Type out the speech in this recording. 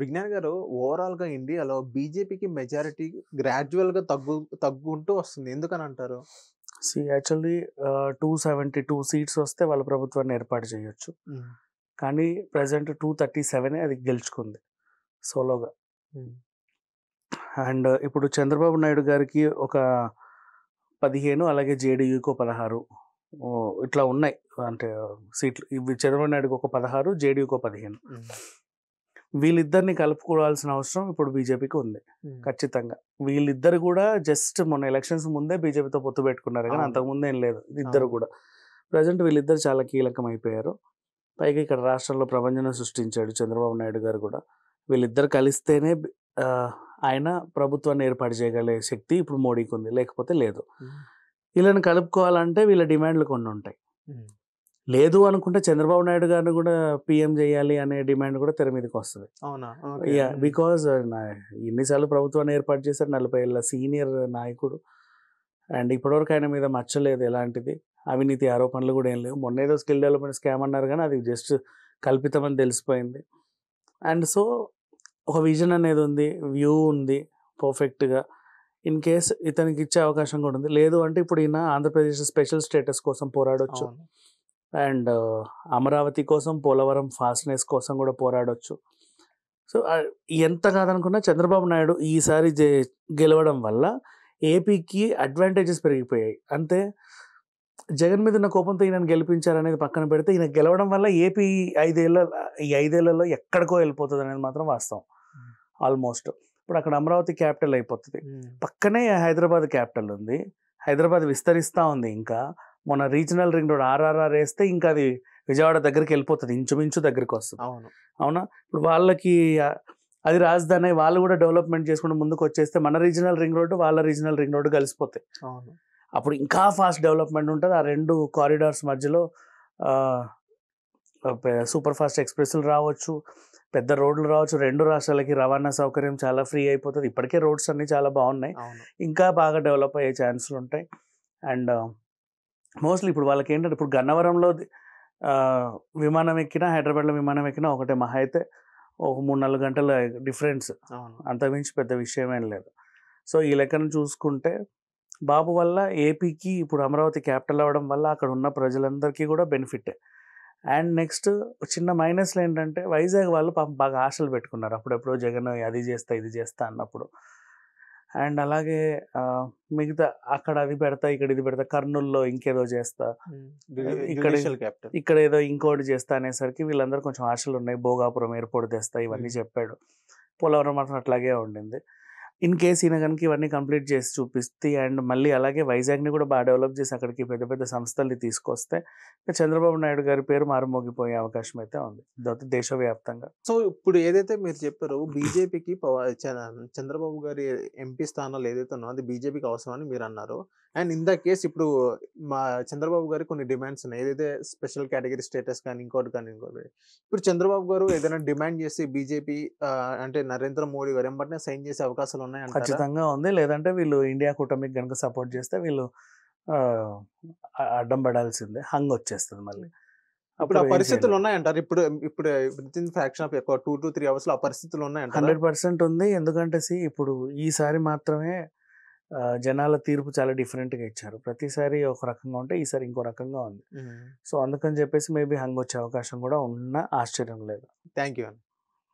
విజ్ఞాన్ గారు ఓవరాల్ గా ఇండియాలో బీజేపీకి మెజారిటీ గ్రాడ్యువల్ గా తగ్గు తగ్గుంటూ వస్తుంది ఎందుకని అంటారు సి actually two seventy two seats వస్తే వాళ్ళ ప్రభుత్వాన్ని ఏర్పాటు చేయొచ్చు కానీ ప్రజెంట్ టూ థర్టీ సెవెన్ అది గెలుచుకుంది సోలోగా అండ్ ఇప్పుడు చంద్రబాబు నాయుడు గారికి ఒక పదిహేను అలాగే జేడీయూకి పదహారు ఇట్లా ఉన్నాయి అంటే సీట్లు ఇవి చంద్రబాబు నాయుడుకి ఒక పదహారు జేడీయూకి పదిహేను వీళ్ళిద్దరిని కలుపుకోవాల్సిన అవసరం ఇప్పుడు బీజేపీకి ఉంది ఖచ్చితంగా వీళ్ళిద్దరు కూడా జస్ట్ మొన్న ఎలక్షన్స్ ముందే బీజేపీతో పొత్తు పెట్టుకున్నారు కానీ అంతకుముందు ఏం లేదు ఇద్దరు కూడా ప్రజెంట్ వీళ్ళిద్దరు చాలా కీలకం అయిపోయారు పైగా ఇక్కడ రాష్ట్రంలో ప్రపంచం సృష్టించాడు చంద్రబాబు నాయుడు గారు కూడా వీళ్ళిద్దరు కలిస్తేనే ఆయన ప్రభుత్వాన్ని ఏర్పాటు చేయగలిగే శక్తి ఇప్పుడు మోడీకి ఉంది లేకపోతే లేదు వీళ్ళని కలుపుకోవాలంటే వీళ్ళ డిమాండ్లు కొన్ని ఉంటాయి లేదు అనుకుంటే చంద్రబాబు నాయుడు గారిని కూడా పిఎం చేయాలి అనే డిమాండ్ కూడా తెర మీదకి వస్తుంది అవునా బికాజ్ ఎన్నిసార్లు ప్రభుత్వాన్ని ఏర్పాటు చేశారు నలభై ఏళ్ళ సీనియర్ నాయకుడు అండ్ ఇప్పటివరకు ఆయన మీద మచ్చలేదు ఎలాంటిది అవినీతి ఆరోపణలు కూడా ఏం లేవు మొన్న ఏదో స్కిల్ డెవలప్మెంట్ స్కామ్ అన్నారు కానీ అది జస్ట్ కల్పితమని తెలిసిపోయింది అండ్ సో ఒక విజన్ అనేది ఉంది వ్యూ ఉంది పర్ఫెక్ట్గా ఇన్ కేస్ ఇతనికి ఇచ్చే అవకాశం కూడా ఉంది లేదు అంటే ఇప్పుడు ఈయన ఆంధ్రప్రదేశ్ స్పెషల్ స్టేటస్ కోసం పోరాడొచ్చు అండ్ అమరావతి కోసం పోలవరం ఫాస్ట్నెస్ కోసం కూడా పోరాడొచ్చు సో ఎంత కాదనుకున్నా చంద్రబాబు నాయుడు ఈసారి గెలవడం వల్ల ఏపీకి అడ్వాంటేజెస్ పెరిగిపోయాయి అంతే జగన్ మీద ఉన్న కోపంతో ఈయనను గెలిపించారనేది పక్కన పెడితే ఈయన గెలవడం వల్ల ఏపీ ఐదేళ్ళ ఈ ఐదేళ్లలో ఎక్కడికో వెళ్ళిపోతుంది అనేది మాత్రం వాస్తవం ఆల్మోస్ట్ ఇప్పుడు అక్కడ అమరావతి క్యాపిటల్ అయిపోతుంది పక్కనే హైదరాబాద్ క్యాపిటల్ ఉంది హైదరాబాద్ విస్తరిస్తూ ఉంది ఇంకా మన రీజనల్ రింగ్ రోడ్ ఆర్ఆర్ఆర్ వేస్తే ఇంకా అది విజయవాడ దగ్గరికి వెళ్ళిపోతుంది ఇంచుమించు దగ్గరికి వస్తుంది అవును అవునా ఇప్పుడు వాళ్ళకి అది రాజధాని వాళ్ళు కూడా డెవలప్మెంట్ చేసుకుని ముందుకు వచ్చేస్తే మన రీజనల్ రింగ్ రోడ్డు వాళ్ళ రీజనల్ రింగ్ రోడ్డు కలిసిపోతాయి అవును అప్పుడు ఇంకా ఫాస్ట్ డెవలప్మెంట్ ఉంటుంది ఆ రెండు కారిడార్స్ మధ్యలో సూపర్ ఫాస్ట్ ఎక్స్ప్రెస్లు రావచ్చు పెద్ద రోడ్లు రావచ్చు రెండు రాష్ట్రాలకి రవాణా సౌకర్యం చాలా ఫ్రీ అయిపోతుంది ఇప్పటికే రోడ్స్ అన్నీ చాలా బాగున్నాయి ఇంకా బాగా డెవలప్ అయ్యే ఛాన్సులు ఉంటాయి అండ్ మోస్ట్లీ ఇప్పుడు వాళ్ళకి ఏంటంటే ఇప్పుడు గన్నవరంలో విమానం ఎక్కినా హైదరాబాద్లో విమానం ఎక్కినా ఒకటే మహా అయితే ఒక మూడు నాలుగు గంటల డిఫరెన్స్ అంత మించి పెద్ద విషయం ఏం లేదు సో ఈ లెక్కను చూసుకుంటే బాబు వల్ల ఏపీకి ఇప్పుడు అమరావతి క్యాపిటల్ అవ్వడం వల్ల అక్కడ ఉన్న ప్రజలందరికీ కూడా బెనిఫిట్ అండ్ నెక్స్ట్ చిన్న మైనస్లు ఏంటంటే వైజాగ్ వాళ్ళు పాపం బాగా ఆశలు పెట్టుకున్నారు అప్పుడెప్పుడు జగన్ అది చేస్తా ఇది చేస్తా అన్నప్పుడు అండ్ అలాగే మిగతా అక్కడ అది పెడతా ఇక్కడ ఇది పెడతా కర్నూల్లో ఇంకేదో చేస్తా ఇక్కడ ఇక్కడ ఏదో ఇంకోటి చేస్తా అనేసరికి వీళ్ళందరూ కొంచెం ఆశలు ఉన్నాయి భోగాపురం ఎయిర్పోర్ట్ తెస్తా ఇవన్నీ చెప్పాడు పోలవరం మాత్రం అట్లాగే ఉండింది ఇన్ కేస్ ఈయన కనుక ఇవన్నీ కంప్లీట్ చేసి చూపిస్తే అండ్ మళ్ళీ అలాగే వైజాగ్ని కూడా బాగా డెవలప్ చేసి అక్కడికి పెద్ద పెద్ద సంస్థల్ని తీసుకొస్తే చంద్రబాబు నాయుడు గారి పేరు మారుమోగిపోయే అవకాశం అయితే ఉంది దేశవ్యాప్తంగా సో ఇప్పుడు ఏదైతే మీరు చెప్పారో బీజేపీకి చంద్రబాబు గారి ఎంపీ స్థానాలు ఏదైతే ఉన్నో అది బీజేపీకి అవసరం అని మీరు అన్నారు అండ్ ఇన్ ద కేస్ ఇప్పుడు మా చంద్రబాబు గారి కొన్ని డిమాండ్స్ ఉన్నాయి ఏదైతే స్పెషల్ కేటగిరీ స్టేటస్ కానీ ఇంకోటి కానీ ఇంకోటి ఇప్పుడు చంద్రబాబు గారు ఏదైనా డిమాండ్ చేసి బీజేపీ అంటే నరేంద్ర మోడీ గారు ఎంబట్నే సైన్ చేసే అవకాశాలు ఉన్నాయి ఖచ్చితంగా ఉంది లేదంటే వీళ్ళు ఇండియా కూటమికి కనుక సపోర్ట్ చేస్తే వీళ్ళు అడ్డం పడాల్సిందే హంగ్ వచ్చేస్తుంది మళ్ళీ అప్పుడు ఆ పరిస్థితులు ఉన్నాయంటారు ఇప్పుడు ఇప్పుడు వితిన్ ఫ్యాక్షన్ ఆఫ్ ఎక్కువ టూ టూ త్రీ అవర్స్ ఆ పరిస్థితులు ఉన్నాయి హండ్రెడ్ పర్సెంట్ ఉంది ఎందుకంటే సి ఇప్పుడు ఈసారి మాత్రమే జనాల తీర్పు చాలా డిఫరెంట్గా ఇచ్చారు ప్రతిసారి ఒక రకంగా ఉంటే ఈసారి ఇంకో రకంగా ఉంది సో అందుకని చెప్పేసి మేబీ హంగ్ వచ్చే అవకాశం కూడా ఉన్న ఆశ్చర్యం లేదు థ్యాంక్ యూ